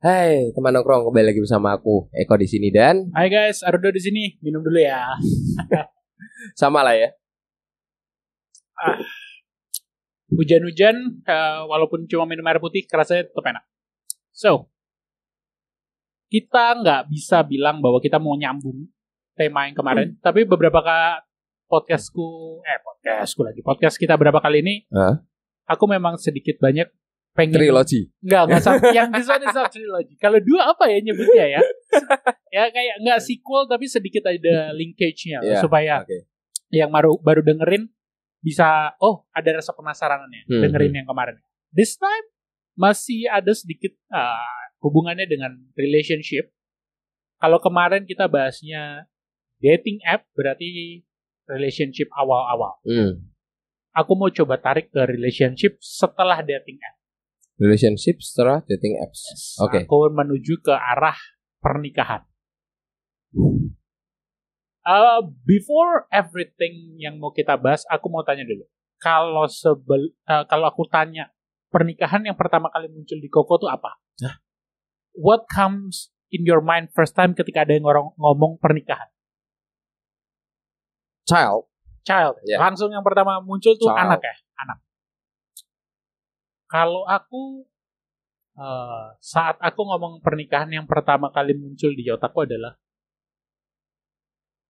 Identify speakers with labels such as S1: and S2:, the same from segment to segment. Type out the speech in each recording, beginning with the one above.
S1: Hai hey, teman nongkrong kembali lagi bersama aku Eko di sini dan Hai guys Arudo di
S2: sini minum dulu ya sama lah ya ah, hujan-hujan uh, walaupun cuma minum air putih kerasa tetap enak so kita nggak bisa bilang bahwa kita mau nyambung tema yang kemarin hmm. tapi beberapa podcastku eh
S1: podcastku lagi
S2: podcast kita berapa kali ini huh? aku memang sedikit banyak pengen trilogi nggak nggak yang this one is not trilogy kalau dua apa ya nyebutnya ya ya kayak nggak sequel tapi sedikit ada linkage-nya yeah, supaya okay. yang baru baru dengerin bisa oh ada rasa penasarannya hmm. dengerin hmm. yang kemarin this time masih ada sedikit uh, hubungannya dengan relationship kalau kemarin kita bahasnya dating app berarti relationship awal-awal hmm. aku mau coba tarik ke relationship setelah dating app
S3: Relationship setelah dating
S1: apps. Yes. Oke. Okay.
S2: Aku menuju ke arah pernikahan. Uh, before everything yang mau kita bahas, aku mau tanya dulu. Kalau sebel, uh, kalau aku tanya pernikahan yang pertama kali muncul di Koko tuh apa? Huh? What comes in your mind first time ketika ada yang orang ngomong pernikahan? Child. Child. Yeah. Langsung yang pertama muncul tuh Child. anak ya, anak kalau aku uh, saat aku ngomong pernikahan yang pertama kali muncul di otakku adalah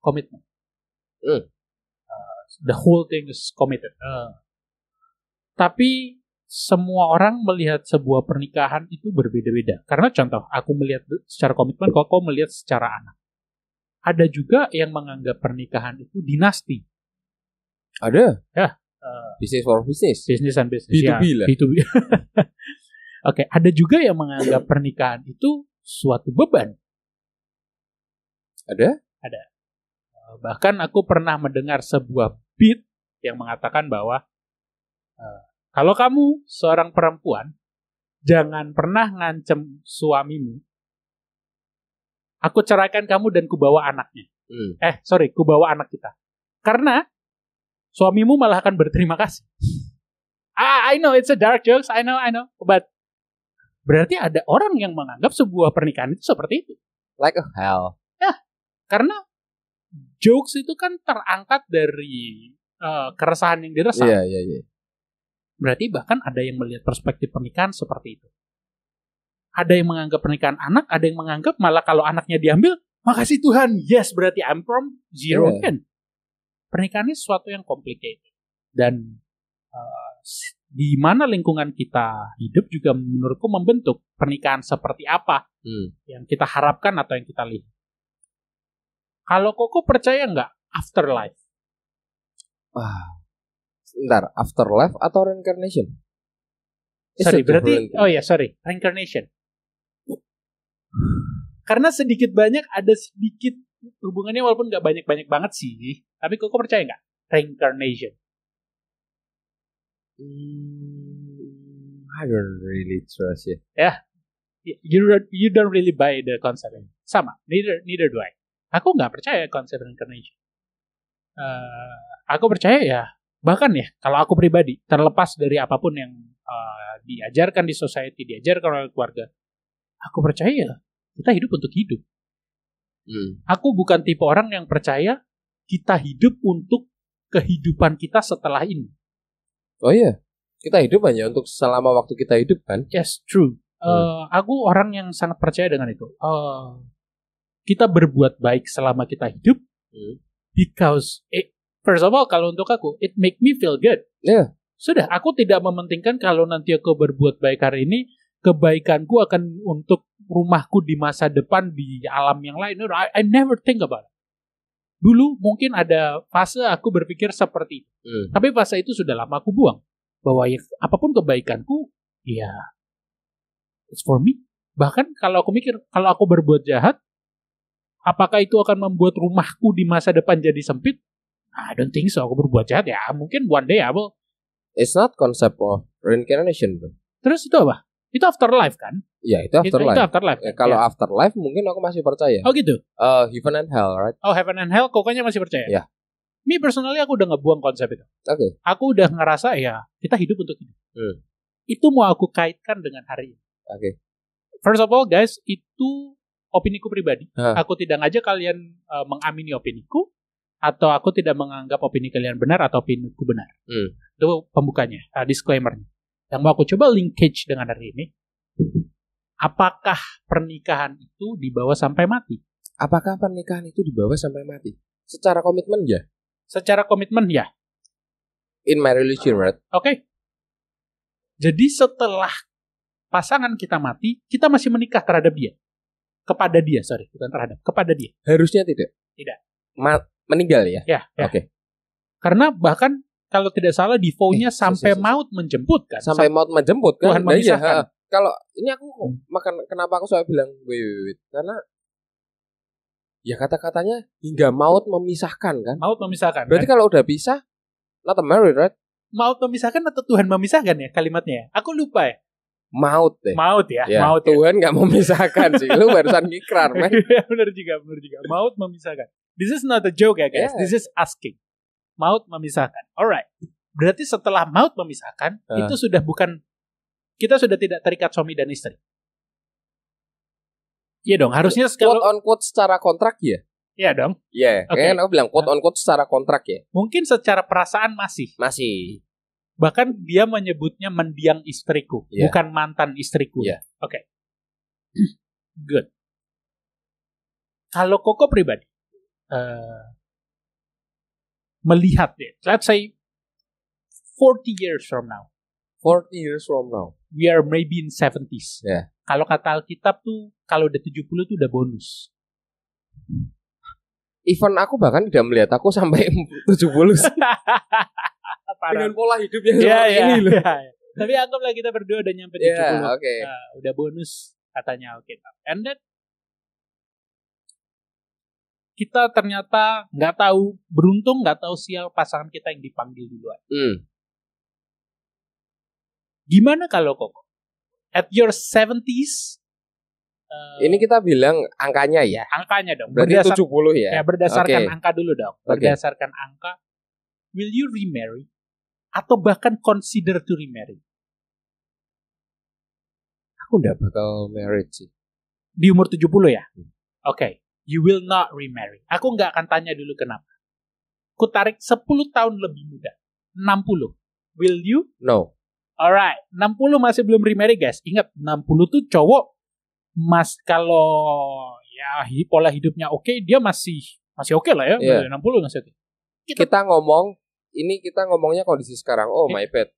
S2: komitmen. Uh. the whole thing is committed. Uh. Tapi semua orang melihat sebuah pernikahan itu berbeda-beda. Karena contoh, aku melihat secara komitmen, kok kau melihat secara anak. Ada juga yang menganggap pernikahan itu dinasti. Ada. Ya, bisnis eh. business for business. Business and business. B2B ya, lah. Oke, okay. ada juga yang menganggap pernikahan itu suatu beban. Ada? Ada. Eh, bahkan aku pernah mendengar sebuah beat yang mengatakan bahwa uh, kalau kamu seorang perempuan, jangan pernah ngancem suamimu. Aku ceraikan kamu dan kubawa anaknya. Hmm. Eh, sorry, kubawa anak kita. Karena suamimu malah akan berterima kasih. Ah, I know it's a dark jokes, I know, I know, but berarti ada orang yang menganggap sebuah pernikahan itu seperti itu. Like a hell. Ya, karena jokes itu kan terangkat dari uh, keresahan yang dirasa. Iya, yeah, iya,
S1: yeah, iya. Yeah. Berarti
S2: bahkan ada yang melihat perspektif pernikahan seperti itu. Ada yang menganggap pernikahan anak, ada yang menganggap malah kalau anaknya diambil, makasih Tuhan, yes, berarti I'm from zero yeah. Iya. again pernikahan ini sesuatu yang complicated dan uh, di mana lingkungan kita hidup juga menurutku membentuk pernikahan seperti apa hmm. yang kita harapkan atau yang kita lihat. Kalau Koko percaya nggak afterlife?
S3: Wah, sebentar afterlife atau reincarnation? Is sorry, berarti
S2: oh ya sorry reincarnation. Karena sedikit banyak ada sedikit hubungannya walaupun nggak banyak-banyak banget sih, tapi kok percaya nggak reincarnation?
S1: Hmm, I don't really trust ya.
S2: Yeah. Ya, you don't, you don't really buy the concept. Sama, neither neither do I. Aku nggak percaya konsep reincarnation. Uh, aku percaya ya, bahkan ya kalau aku pribadi terlepas dari apapun yang uh, diajarkan di society, diajarkan oleh keluarga, aku percaya kita hidup untuk hidup Hmm. Aku bukan tipe orang yang percaya kita hidup untuk kehidupan kita setelah ini. Oh iya, kita hidup hanya untuk selama waktu kita hidup kan? Yes, true. Hmm. Uh, aku orang yang sangat percaya dengan itu. Uh, kita berbuat baik selama kita hidup, hmm. because it, first of all kalau untuk aku it make me feel good. Yeah. Sudah, aku tidak mementingkan kalau nanti aku berbuat baik hari ini kebaikanku akan untuk rumahku di masa depan di alam yang lain. I, I never think about it. Dulu mungkin ada fase aku berpikir seperti itu. Hmm. Tapi fase itu sudah lama aku buang. Bahwa ya, apapun kebaikanku,
S1: ya it's for me.
S2: Bahkan kalau aku mikir, kalau aku berbuat jahat, apakah itu akan membuat rumahku di masa depan jadi sempit? Nah, I don't think so. Aku berbuat jahat ya. Mungkin one day I will.
S3: It's not concept of reincarnation, bro. Terus itu apa?
S2: Itu afterlife kan?
S3: Iya, itu afterlife. Itu, itu afterlife. Ya, kalau ya. afterlife mungkin aku masih percaya. Oh gitu. Uh, heaven and hell, right?
S2: Oh, heaven and hell koknya masih percaya. Iya. Me personally aku udah ngebuang konsep itu. Oke. Okay. Aku udah ngerasa ya kita hidup untuk ini Hmm. Itu mau aku kaitkan dengan hari ini. Oke. Okay. First of all guys, itu opini ku pribadi. Huh. Aku tidak ngajak kalian uh, mengamini ku atau aku tidak menganggap opini kalian benar atau opini ku benar. Hmm. Itu pembukanya, uh, eh, disclaimer yang mau aku coba linkage dengan hari ini apakah pernikahan itu dibawa sampai mati
S3: apakah pernikahan itu dibawa sampai mati
S2: secara komitmen ya secara komitmen ya in my religion right oke okay. jadi setelah pasangan kita mati kita masih menikah terhadap dia kepada dia sorry bukan terhadap kepada dia
S3: harusnya tidak
S1: tidak
S2: Ma meninggal ya ya, ya. oke okay. karena bahkan kalau tidak salah Defoe-nya
S3: eh, sampai maut menjemput kan. Sampai Sam maut menjemput kan. Tuhan nah, iya, kalau ini aku hmm. makan kenapa aku soal bilang wait, wait, wait. karena ya kata-katanya hingga maut memisahkan kan. Maut memisahkan. Berarti kan? kalau udah pisah not married right? Maut
S2: memisahkan atau Tuhan memisahkan ya kalimatnya? Ya? Aku lupa ya. Maut deh. Maut ya, ya maut. Ya? Tuhan nggak ya. memisahkan sih. Lu barusan ngikrar, men. Iya, benar juga, benar juga. Maut memisahkan. This is not a joke ya, guys. Yeah. This is asking maut memisahkan. Alright. Berarti setelah maut memisahkan uh. itu sudah bukan kita sudah tidak terikat suami dan istri.
S1: Iya dong, harusnya quote
S3: on quote secara kontrak ya. Iya dong.
S2: Iya, yeah, okay. kan aku
S3: bilang quote on quote secara kontrak ya.
S2: Mungkin secara perasaan masih. Masih. Bahkan dia menyebutnya mendiang istriku, yeah. bukan mantan istriku. Yeah. Oke. Okay. Good. Kalau Koko pribadi, uh, melihat it. Let's say 40 years from now.
S3: 40 years from now.
S2: We are maybe in 70s. Yeah. Kalau kata Alkitab tuh, kalau udah 70 tuh udah bonus.
S3: Even aku bahkan tidak melihat aku sampai 70. Dengan pola
S2: hidup yang yeah, seperti yeah, ini loh. Yeah. Ya. Tapi anggaplah kita berdua udah nyampe yeah, 70. Okay. Uh, udah bonus katanya Alkitab. And that kita ternyata nggak tahu beruntung nggak tahu sial pasangan kita yang dipanggil duluan. Hmm. Gimana kalau kok at your 70s
S3: uh, eh, ini kita bilang angkanya ya. Angkanya
S2: dong. Berarti Berdasar, 70 ya. Ya, berdasarkan okay. angka dulu dong. Berdasarkan okay. angka will you remarry atau bahkan consider to remarry?
S1: Aku nggak bakal
S2: marriage sih. Di umur 70 ya? Hmm. Oke. Okay you will not remarry. Aku nggak akan tanya dulu kenapa. Ku tarik 10 tahun lebih muda. 60. Will you? No. Alright, 60 masih belum remarry guys. Ingat, 60 tuh cowok mas kalau ya pola hidupnya oke, okay, dia masih masih
S3: oke okay lah ya, yeah. 60 masih oke. Okay. Gitu. Kita, ngomong ini kita ngomongnya kondisi sekarang. Oh, okay. Iya. my pet.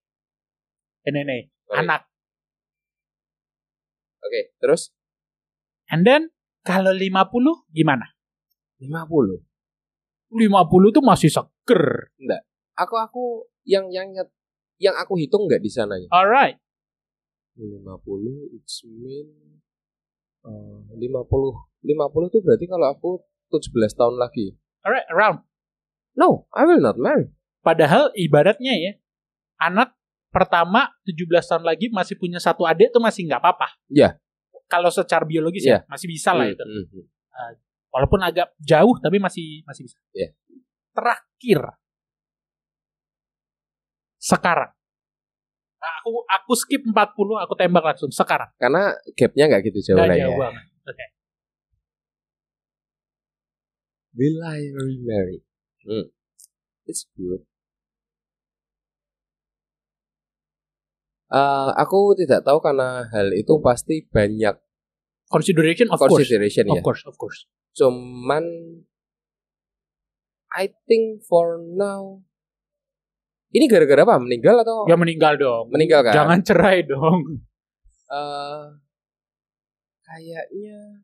S3: Ini nih, anak. Oke, okay, terus?
S2: And then kalau 50 gimana? 50. 50 tuh masih seger.
S3: Enggak. Aku aku yang yang yang aku hitung enggak di sananya. Alright. 50 it's mean uh, 50 50 tuh berarti kalau aku 17 tahun lagi.
S2: Alright, around. No, I will not marry. Padahal ibaratnya ya, anak pertama 17 tahun lagi masih punya satu adik tuh masih nggak apa-apa. Iya. Yeah kalau secara biologis yeah. ya masih bisa lah mm, itu. uh, walaupun agak jauh tapi masih masih bisa. Yeah. Terakhir sekarang. Nah, aku aku skip 40, aku tembak langsung sekarang. Karena
S3: gapnya
S1: nggak gitu jauh gak ya. jauh ya. banget. Oke. Okay. Will I remarry? Hmm. It's good.
S3: Uh, aku tidak tahu karena hal itu pasti banyak Consideration of Consideration, course. Of course, of course. Cuman I think for now ini gara-gara apa? Meninggal atau? Ya meninggal dong. Meninggal kan. Jangan cerai dong.
S1: Uh, kayaknya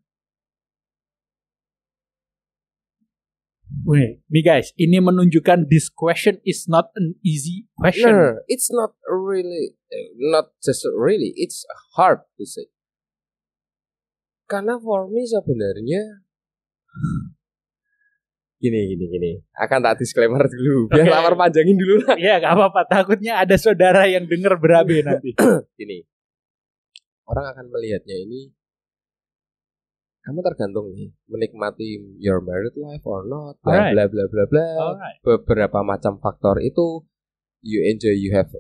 S2: Wait, nih guys, ini menunjukkan this question is not an easy question. No,
S3: it's not really, not just really, it's hard to say. Karena for me sebenarnya gini gini gini akan tak disclaimer dulu biar okay. lamar panjangin dulu lah iya gak apa-apa takutnya ada saudara yang denger berabe nanti gini orang akan melihatnya ini kamu tergantung nih menikmati your married life or not bla right. bla bla bla bla beberapa macam faktor itu you enjoy you have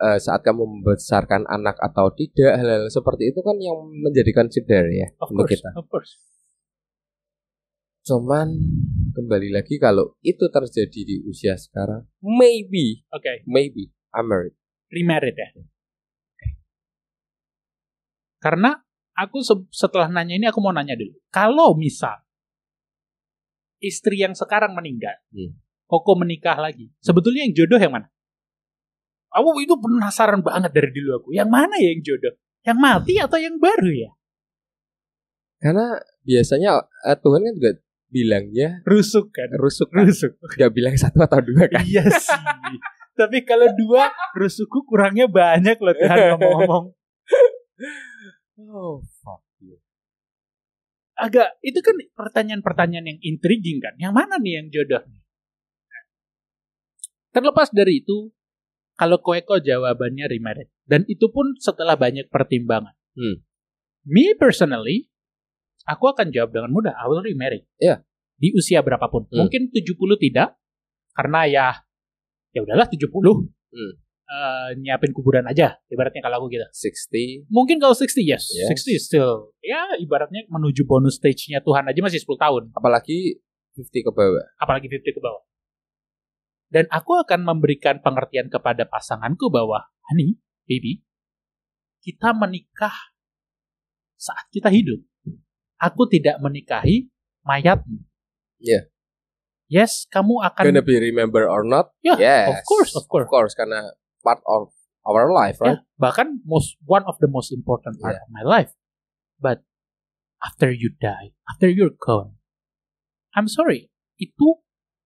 S3: uh, saat kamu membesarkan anak atau tidak hal-hal seperti itu kan yang menjadikan cedera ya of untuk course, kita. Of course. Cuman kembali lagi kalau itu terjadi di usia sekarang, maybe, okay. maybe I'm married. Remarried ya. Okay. Karena aku
S2: setelah nanya ini aku mau nanya dulu. Kalau misal istri yang sekarang meninggal, hmm. Koko menikah lagi, sebetulnya yang jodoh yang mana? Aku itu penasaran banget dari dulu aku. Yang mana ya yang jodoh? Yang mati atau yang baru ya?
S3: Karena biasanya eh, Tuhan kan juga bilangnya rusuk kan? Rusuk. Kan? Rusuk. Gak bilang satu atau dua kan? Iya sih. Tapi kalau dua
S2: rusukku kurangnya banyak loh Tuhan ngomong-ngomong. Oh fuck Agak itu kan pertanyaan-pertanyaan yang intriguing kan. Yang mana nih yang jodoh? Terlepas dari itu, kalau Koeko jawabannya remarried. Dan itu pun setelah banyak pertimbangan. Hmm. Me personally, aku akan jawab dengan mudah. I will remarry. Yeah. Di usia berapapun. Hmm. Mungkin 70 tidak. Karena ya, ya udahlah 70. Hmm. Uh, nyiapin kuburan aja ibaratnya kalau aku gitu 60 mungkin kalau 60 yes, yes. 60 still ya ibaratnya menuju bonus stage-nya Tuhan aja masih 10 tahun apalagi 50 ke bawah apalagi 50 ke bawah dan aku akan memberikan pengertian kepada pasanganku bahwa, Hani, baby, kita menikah saat kita hidup. Aku tidak menikahi mayatmu.
S1: Yeah.
S3: Yes, kamu akan gonna be remember or not? Yeah, yes. of course, of course, of course, karena part of our life, right? Yeah, bahkan
S2: most one of the most important part yeah. of my life. But after you die, after you're gone, I'm sorry, itu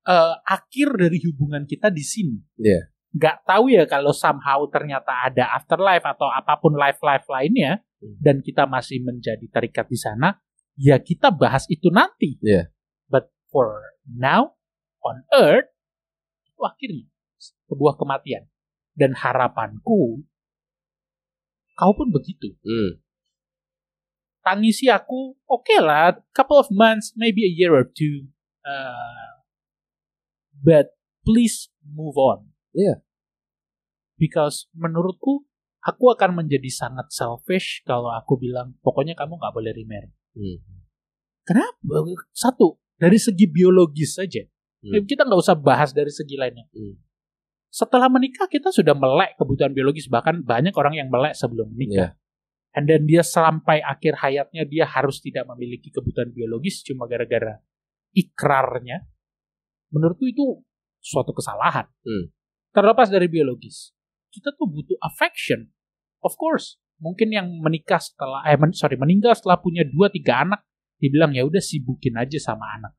S2: uh, akhir dari hubungan kita di sini. Yeah. Gak tahu ya kalau somehow ternyata ada afterlife atau apapun life-life lainnya hmm. dan kita masih menjadi terikat di sana, ya kita bahas itu nanti. Yeah. But for now on earth itu akhirnya sebuah kematian dan harapanku
S1: kau pun begitu. Hmm.
S2: Tangisi aku, oke okay lah, couple of months, maybe a year or two.
S1: Uh,
S2: but please move on. Yeah. Because menurutku aku akan menjadi sangat selfish kalau aku bilang pokoknya kamu nggak boleh remarry. Hmm. Kenapa? Satu dari segi biologis saja. Hmm. Eh, kita nggak usah bahas dari segi lainnya. Hmm. Setelah menikah kita sudah melek kebutuhan biologis bahkan banyak orang yang melek sebelum menikah. Yeah. And then dia sampai akhir hayatnya dia harus tidak memiliki kebutuhan biologis cuma gara-gara ikrarnya menurutku itu suatu kesalahan. Hmm. Terlepas dari biologis, kita tuh butuh affection. Of course, mungkin yang menikah setelah eh men, sorry meninggal setelah punya dua tiga anak, dibilang ya udah sibukin aja sama anak.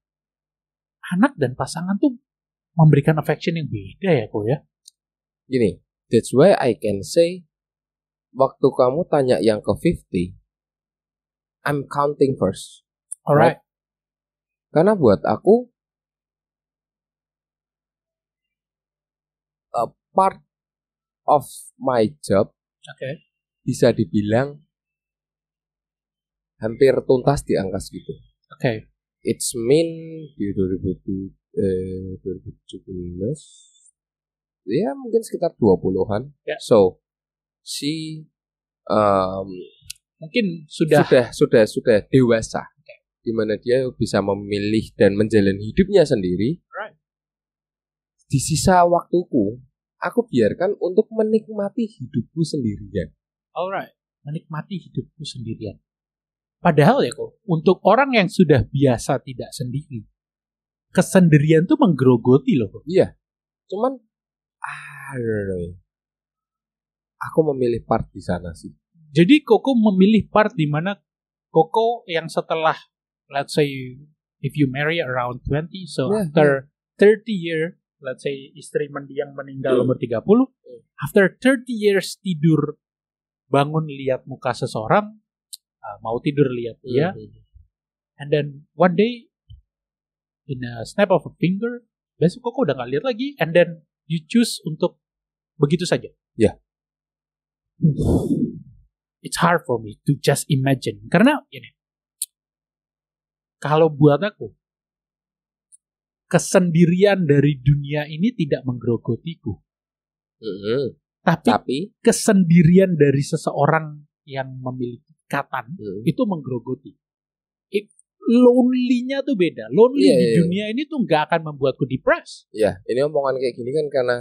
S2: Anak dan pasangan tuh memberikan affection yang beda
S3: ya kok ya. Gini, that's why I can say waktu kamu tanya yang ke 50, I'm counting first. Alright. Right? Karena buat aku part of my job okay. bisa dibilang hampir tuntas di angka segitu. Oke. Okay. It's mean di
S1: 2000,
S3: eh, 2017 ya mungkin sekitar 20-an. Yeah. So si um, mungkin sudah sudah sudah sudah dewasa. Okay. Di mana dia bisa memilih dan menjalani hidupnya sendiri. Right. Di sisa waktuku aku biarkan untuk menikmati
S1: hidupku sendirian. Alright, menikmati hidupku sendirian.
S2: Padahal ya kok, untuk orang yang sudah biasa tidak sendiri, kesendirian tuh menggerogoti loh kok. Iya, cuman ah, aku memilih part di sana sih. Jadi Koko memilih part di mana Koko yang setelah let's say if you marry around 20, so yeah, after yeah. 30 year let's say istri mendiang meninggal yeah. umur 30, yeah. Iya. after 30 years tidur bangun lihat muka seseorang, uh, mau tidur lihat dia. Yeah. And then one day in a snap of a finger, besok kok udah gak lihat lagi and then you choose untuk begitu saja. Ya. Yeah. It's hard for me to just imagine karena ini kalau buat aku kesendirian dari dunia ini tidak menggerogotiku. Mm-hmm. Tapi, Tapi kesendirian dari seseorang yang memiliki ikatan mm-hmm. itu
S3: menggerogoti.
S2: It, lonely tuh beda. Lonely yeah, di yeah, iya. dunia yeah. ini tuh nggak akan
S3: membuatku depres. Ya, yeah. ini omongan kayak gini kan karena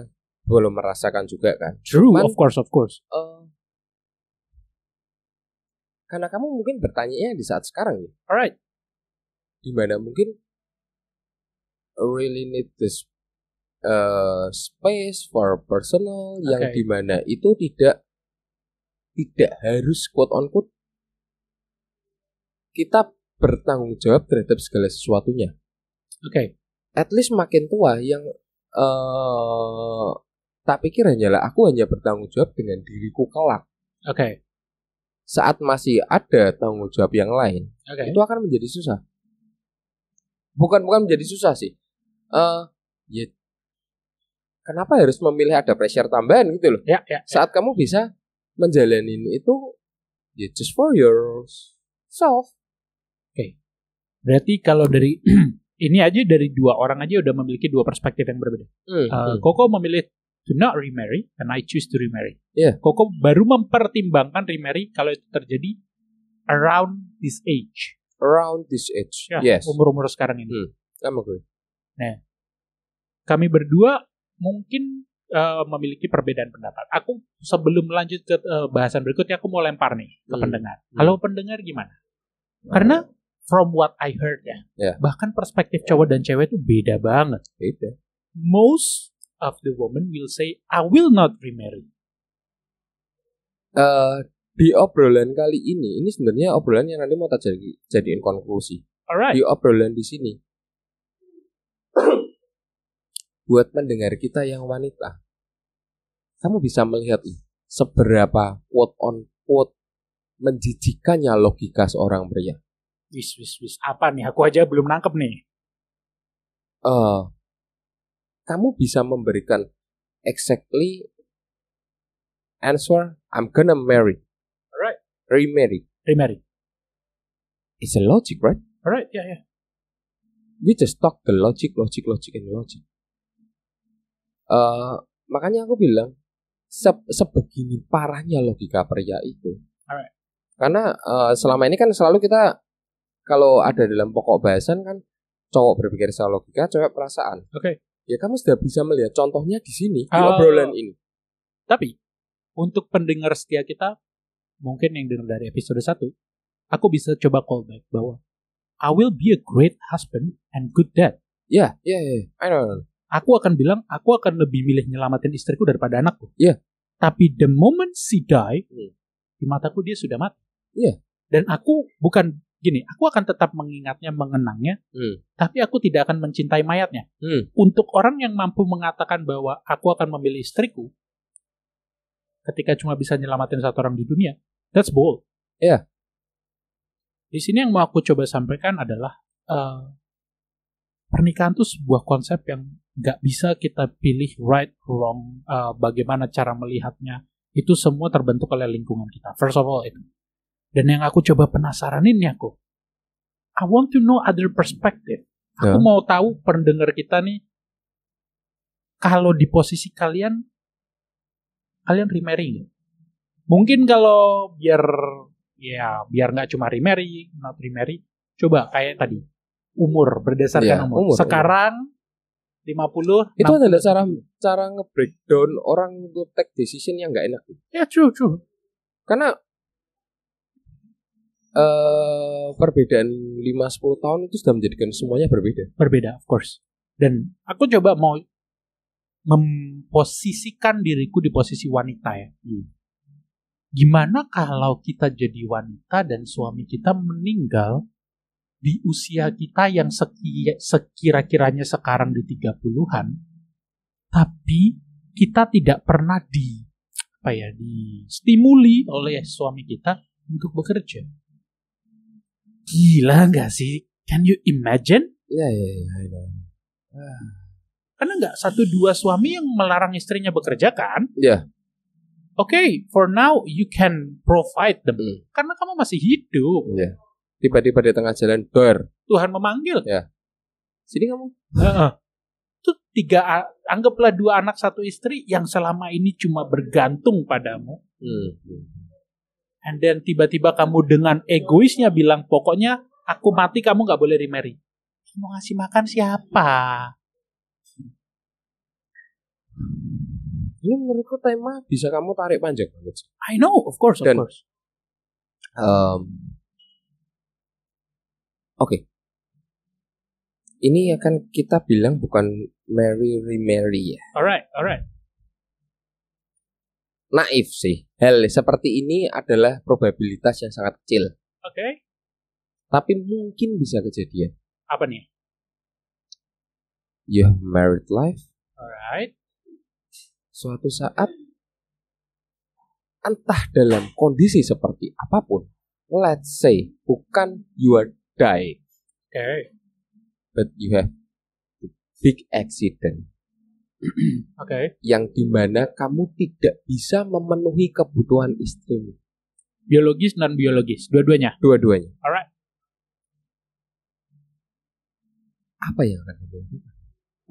S3: belum merasakan juga kan. True, Cuman, of course, of course. Uh, karena kamu mungkin bertanya ya di saat sekarang ya. Alright. Dimana mungkin really need this uh, space for personal okay. yang dimana itu tidak tidak harus quote on quote kita bertanggung jawab terhadap segala sesuatunya. Oke. Okay. At least makin tua yang uh, tak pikir hanyalah aku hanya bertanggung jawab dengan diriku kelak. Oke. Okay. Saat masih ada tanggung jawab yang lain, okay. itu akan menjadi susah. Bukan bukan menjadi susah sih uh, ya kenapa harus memilih ada pressure tambahan gitu loh. Ya, ya, ya. Saat ya. kamu bisa menjalani itu ya just for yourself. Oke. Okay. Berarti kalau dari ini aja dari dua orang aja
S2: udah memiliki dua perspektif yang berbeda. Hmm, uh, hmm. Koko memilih to not remarry and I choose to remarry. Yeah. Koko baru mempertimbangkan remarry kalau itu terjadi around this age. Around this age. Ya, yes. Umur-umur sekarang ini. Hmm. I'm agree. Nah, kami berdua mungkin uh, memiliki perbedaan pendapat. Aku sebelum lanjut ke uh, bahasan berikutnya, aku mau lempar nih ke hmm. pendengar. Kalau hmm. pendengar gimana? Hmm. Karena from what I heard ya, yeah. bahkan perspektif cowok dan cewek itu beda banget. Beda. Most of the women will say, I will not remarry.
S3: Uh, di obrolan kali ini, ini sebenarnya obrolan yang nanti mau tak jadi, jadiin konklusi. Alright. Di obrolan di sini, buat mendengar kita yang wanita. Kamu bisa melihat seberapa quote on quote menjijikannya logika seorang pria.
S2: Wis wis wis apa nih? Aku aja belum nangkep nih.
S3: Uh, kamu bisa memberikan exactly answer I'm gonna marry. Alright. Remarry. Remarry. It's a logic, right? Alright, yeah, yeah we just talk the logic, logic, logic, and logic. Uh, makanya aku bilang se sebegini parahnya logika pria itu. Alright. Karena uh, selama ini kan selalu kita kalau ada dalam pokok bahasan kan cowok berpikir secara logika, cowok perasaan. Oke. Okay. Ya kamu sudah bisa melihat contohnya di sini di uh, obrolan ini. Tapi
S2: untuk pendengar setia kita mungkin yang dengar dari episode 1, aku bisa coba callback bahwa I will be a great husband and good dad. Ya, yeah, ya, yeah, I know. Aku akan bilang, aku akan lebih milih nyelamatin istriku daripada anakku. Ya. Yeah. Tapi the moment she die, hmm. di mataku dia sudah mati. Ya. Yeah. Dan aku bukan gini, aku akan tetap mengingatnya, mengenangnya, hmm. tapi aku tidak akan mencintai mayatnya. Hmm. Untuk orang yang mampu mengatakan bahwa aku akan memilih istriku, ketika cuma bisa nyelamatin satu orang di dunia, that's bold. Ya. Yeah. Di sini yang mau aku coba sampaikan adalah uh, pernikahan itu sebuah konsep yang nggak bisa kita pilih right wrong uh, bagaimana cara melihatnya itu semua terbentuk oleh lingkungan kita first of all itu dan yang aku coba penasaranin ini aku I want to know other perspective aku yeah. mau tahu pendengar kita nih kalau di posisi kalian kalian remarry mungkin kalau biar ya biar nggak cuma remarry, not remarry. Coba kayak tadi umur berdasarkan ya, umur. umur. Iya. Sekarang
S3: 50 itu 60. adalah cara cara ngebreakdown orang untuk take decision yang nggak enak. Ya true true. Karena uh, perbedaan 5-10 tahun itu sudah menjadikan semuanya berbeda. Berbeda, of course. Dan
S2: aku coba mau memposisikan diriku di posisi wanita ya. Hmm. Gimana kalau kita jadi wanita dan suami kita meninggal di usia kita yang sekira-kiranya sekarang di 30-an, tapi kita tidak pernah di apa ya distimuli oleh suami kita untuk bekerja. Gila nggak sih? Can you imagine? Iya iya iya. Ah. Karena nggak satu dua suami yang melarang istrinya bekerja kan? Iya. Yeah okay, for now you can provide them hmm. karena kamu masih hidup. Yeah.
S3: Tiba-tiba di tengah jalan ber.
S2: Tuhan memanggil. Yeah. Sini kamu. uh tiga anggaplah dua anak satu istri yang selama ini cuma bergantung padamu. Hmm. And then tiba-tiba kamu dengan egoisnya bilang pokoknya aku mati kamu nggak boleh remarry. Mau ngasih makan siapa?
S3: Ini menurutku tema bisa kamu tarik panjang banget. I know, of course, Dan, of course. Um, Oke. Okay. Ini akan kita bilang bukan Mary Remarry ya.
S2: Alright, alright.
S3: Naif sih. Hal seperti ini adalah probabilitas yang sangat kecil. Oke. Okay. Tapi mungkin bisa kejadian. Apa nih? You have married life. Alright suatu
S1: saat entah
S3: dalam kondisi seperti apapun, let's say bukan you are die, okay. but you have big accident. Oke.
S2: Okay.
S3: Yang dimana kamu tidak bisa memenuhi kebutuhan istrimu. Biologis dan biologis, dua-duanya. Dua-duanya. Alright.
S2: Apa yang
S1: akan kamu lakukan?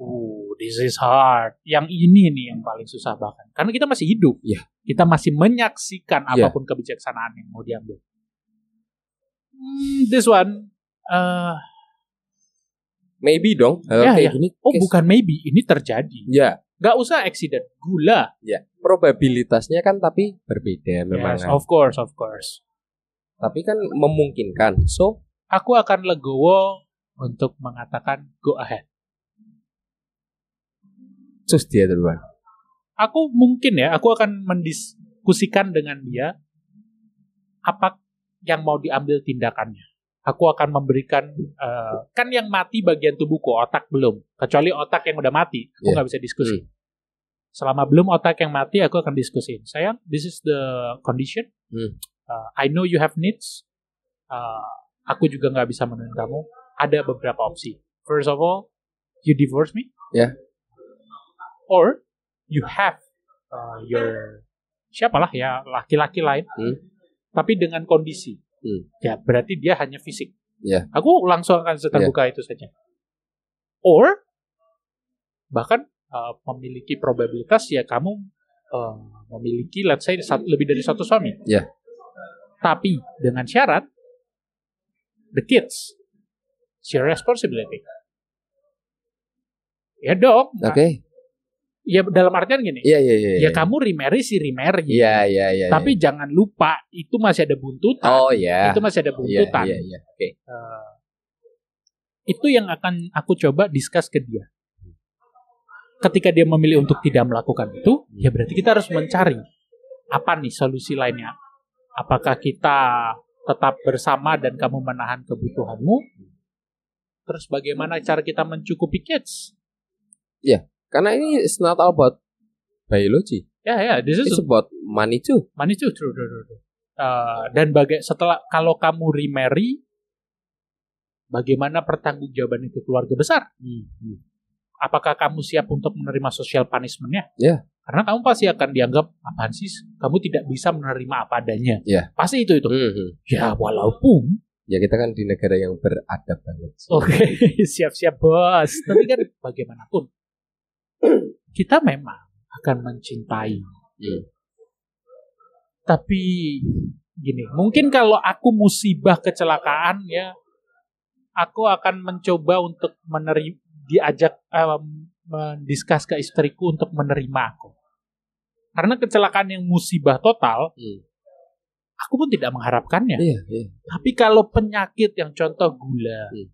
S2: uh, this is hard. Yang ini nih yang paling susah bahkan. Karena kita masih hidup. Yeah. Kita masih menyaksikan yeah. apapun kebijaksanaan yang mau diambil. Hmm, this one. Uh,
S3: maybe dong. Hal eh, yeah, kayak yeah. gini. Oh, case.
S2: bukan maybe. Ini terjadi.
S3: Ya. Yeah. Gak usah accident. Gula. Ya. Yeah. Probabilitasnya kan
S1: tapi berbeda memang. of
S3: course, of course. Tapi kan memungkinkan.
S2: So, aku akan legowo untuk mengatakan go ahead
S3: choose dia duluan.
S2: Aku mungkin ya, aku akan mendiskusikan dengan dia apa yang mau diambil tindakannya. Aku akan memberikan uh, kan yang mati bagian tubuhku, otak belum. Kecuali otak yang udah mati, aku iya. nggak yeah. bisa diskusi. Mm. Selama belum otak yang mati, aku akan diskusin. Sayang, this is the condition. Mm. Uh, I know you have needs. Uh, aku juga nggak bisa menemukan kamu. Ada beberapa opsi. First of all, you divorce me. Yeah or you have uh, your siapalah ya laki-laki lain hmm. tapi dengan kondisi hmm. ya berarti dia hanya fisik yeah. aku langsung akan terbuka yeah. itu saja or bahkan uh, memiliki probabilitas ya kamu uh, memiliki let's say satu, lebih dari satu suami yeah. tapi dengan syarat the kids your responsibility ya dong oke okay. Ya dalam artian gini. Iya iya iya. Ya iya. kamu remarry si remarry. Iya iya iya. iya. Tapi ya. jangan lupa itu masih ada buntutan. Oh iya. Itu masih ada iya, buntutan. Iya iya. Oke. Eh, itu yang akan aku coba discuss ke dia. Ketika dia memilih untuk tidak melakukan itu, ya berarti kita harus mencari apa nih solusi lainnya. Apakah kita tetap bersama dan kamu menahan kebutuhanmu? Terus bagaimana cara kita mencukupi kids?
S3: Ya, karena ini is not all about biology. Ya, yeah, ya, yeah, this is It's about
S2: money too. Money too, true, true, true. true. Uh, dan bagai setelah kalau kamu remarry, bagaimana pertanggungjawaban itu keluarga besar? Hmm. Apakah kamu siap untuk menerima social punishmentnya? Ya. Yeah. Karena kamu pasti akan dianggap apa sih? Kamu tidak bisa menerima apa adanya. Yeah. Pasti itu itu. Mm -hmm. Ya walaupun
S3: ya kita kan di negara yang beradab banget. Oke,
S2: okay. siap-siap bos. Tapi kan bagaimanapun kita memang akan mencintai. Iya. Tapi gini, mungkin kalau aku musibah kecelakaan ya, aku akan mencoba untuk menerima diajak um, mendiskus ke istriku untuk menerima aku. Karena kecelakaan yang musibah total, iya. aku pun tidak mengharapkannya. Iya, iya. Tapi kalau penyakit yang contoh gula, iya.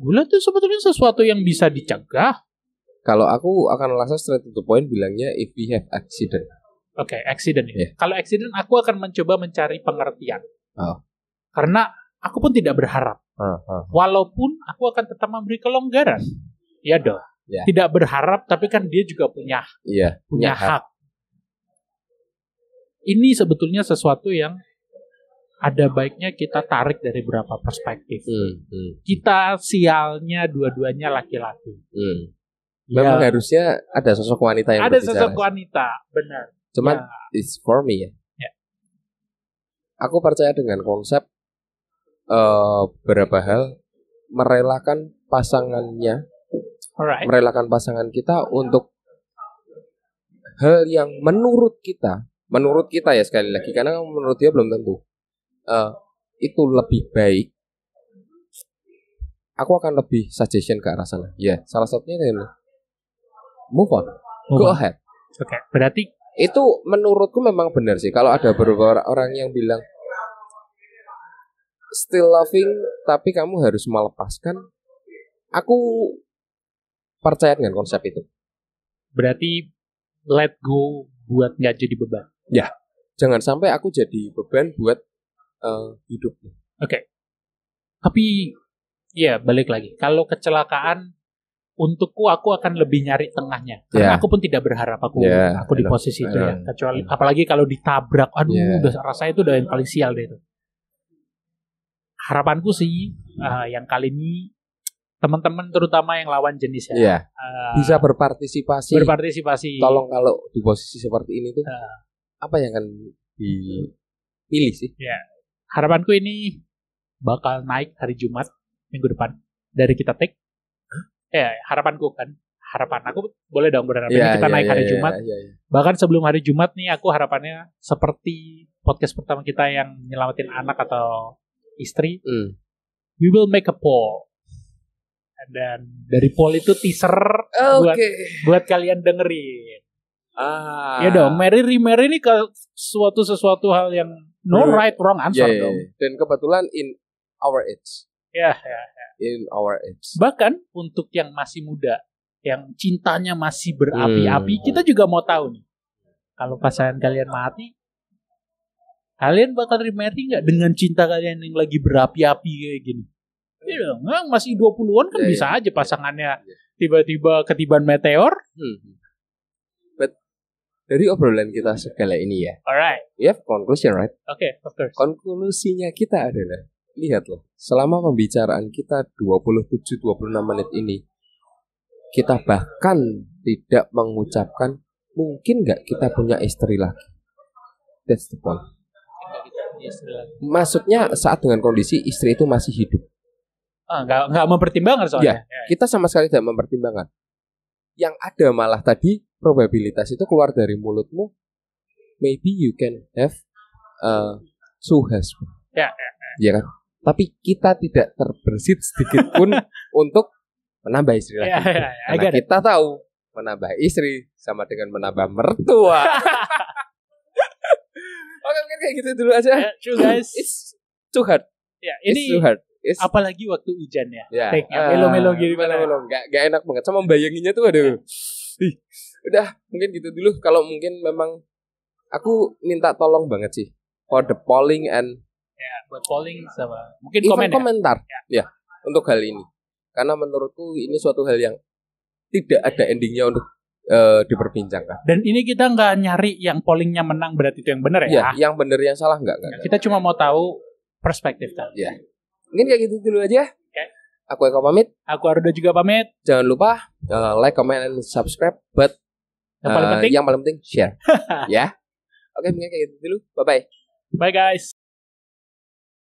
S3: gula itu sebetulnya sesuatu yang bisa dicegah kalau aku akan langsung straight to the point bilangnya if we have accident.
S2: Oke, okay, accident ya. Yeah. Kalau accident aku akan mencoba mencari pengertian.
S3: Oh. Karena
S2: aku pun tidak berharap. Uh, uh, uh. Walaupun aku akan tetap memberi kelonggaran. Iya dong. Yeah. Tidak berharap tapi kan dia juga punya
S1: yeah, punya hak.
S2: hak. Ini sebetulnya sesuatu yang ada baiknya kita tarik dari beberapa
S3: perspektif. Hmm,
S1: hmm.
S2: Kita sialnya dua-duanya laki-laki.
S1: Hmm
S3: memang ya. harusnya ada sosok wanita yang ada berbicara. sosok
S2: wanita benar cuma ya.
S3: it's for me ya? ya aku percaya dengan konsep uh, berapa hal merelakan pasangannya Alright. merelakan pasangan kita untuk hal yang menurut kita menurut kita ya sekali lagi karena menurut dia belum tentu uh, itu lebih baik aku akan lebih suggestion ke arah sana ya salah satunya adalah move on. Move Go on. ahead. Oke. Okay. Berarti itu menurutku memang benar sih kalau ada beberapa orang yang bilang still loving tapi kamu harus melepaskan. Aku percaya dengan konsep itu. Berarti let go buat nggak jadi beban. Ya, jangan sampai aku jadi beban buat uh, eh, hidupmu. Oke. Okay.
S2: Tapi ya balik lagi. Kalau kecelakaan untukku aku akan lebih nyari tengahnya karena yeah. aku pun tidak berharap aku yeah. aku di ya. posisi itu ya. ya kecuali apalagi kalau ditabrak aduh yeah. udah rasanya itu udah yang paling sial deh itu harapanku sih uh, yang kali ini teman-teman terutama yang lawan jenis ya yeah. Ya.
S3: uh, bisa berpartisipasi berpartisipasi tolong kalau di posisi seperti ini tuh uh, apa yang akan dipilih sih yeah. harapanku ini
S2: bakal naik hari Jumat minggu depan dari kita take ya harapanku kan harapan aku boleh dong berharap yeah, iya, kita yeah, naik yeah, hari iya, iya, Jumat yeah, yeah, yeah. bahkan sebelum hari Jumat nih aku harapannya seperti podcast pertama kita yang nyelamatin anak atau istri mm. we will make a poll dan dari poll itu teaser okay. buat buat kalian dengerin ah. ya dong Mary Mary ini ke suatu sesuatu hal yang no right wrong answer yeah, yeah, yeah. dong dan kebetulan in our age ya yeah, ya yeah, in our age. Bahkan untuk yang masih muda, yang cintanya masih berapi-api, hmm. kita juga mau tahu nih. Kalau pasangan kalian mati, kalian bakal remarry nggak dengan cinta kalian yang lagi berapi-api kayak
S3: gini? Iya, hmm. masih 20-an kan yeah, bisa yeah.
S2: aja pasangannya iya. tiba-tiba
S3: yeah. ketiban meteor. Hmm. But dari obrolan kita segala ini ya. Alright. We have conclusion, right? Oke, okay, of course. Konklusinya kita adalah lihat loh, selama pembicaraan kita 27-26 menit ini, kita bahkan tidak mengucapkan mungkin nggak kita punya istri lagi. That's the point. Maksudnya saat dengan kondisi istri itu masih hidup. Ah, nggak nggak mempertimbangkan soalnya. Ya, ya, ya. kita sama sekali tidak mempertimbangkan. Yang ada malah tadi probabilitas itu keluar dari mulutmu. Maybe you can have uh, two husband. Ya, ya, ya. ya kan? tapi kita tidak terbersit sedikit pun untuk menambah istri lagi. Yeah, yeah, yeah, Karena kita tahu menambah istri sama dengan menambah mertua.
S1: Oke mungkin kayak gitu dulu aja. Yeah, true guys. It's too hard. yeah, ini It's too hard.
S3: It's... apalagi waktu hujan ya. Yeah. Take uh, ah, melo-melo gitu. Melo-melo. Gak, gak enak banget. Sama bayanginnya tuh aduh. Yeah. udah mungkin gitu dulu. Kalau mungkin memang aku minta tolong banget sih for the polling and ya, buat polling sama mungkin komen ya? komentar ya. ya untuk hal ini karena menurutku ini suatu hal yang tidak ada endingnya untuk uh, diperbincangkan
S2: dan ini kita nggak nyari yang pollingnya menang berarti itu yang benar ya, ya yang benar yang salah nggak, nggak kita cuma mau tahu perspektif kan ya
S3: mungkin kayak gitu dulu aja okay. aku Eko pamit aku Arda juga pamit jangan lupa uh, like comment and subscribe but yang paling eh, penting yang paling penting share ya
S1: oke okay, mungkin kayak gitu dulu bye bye bye guys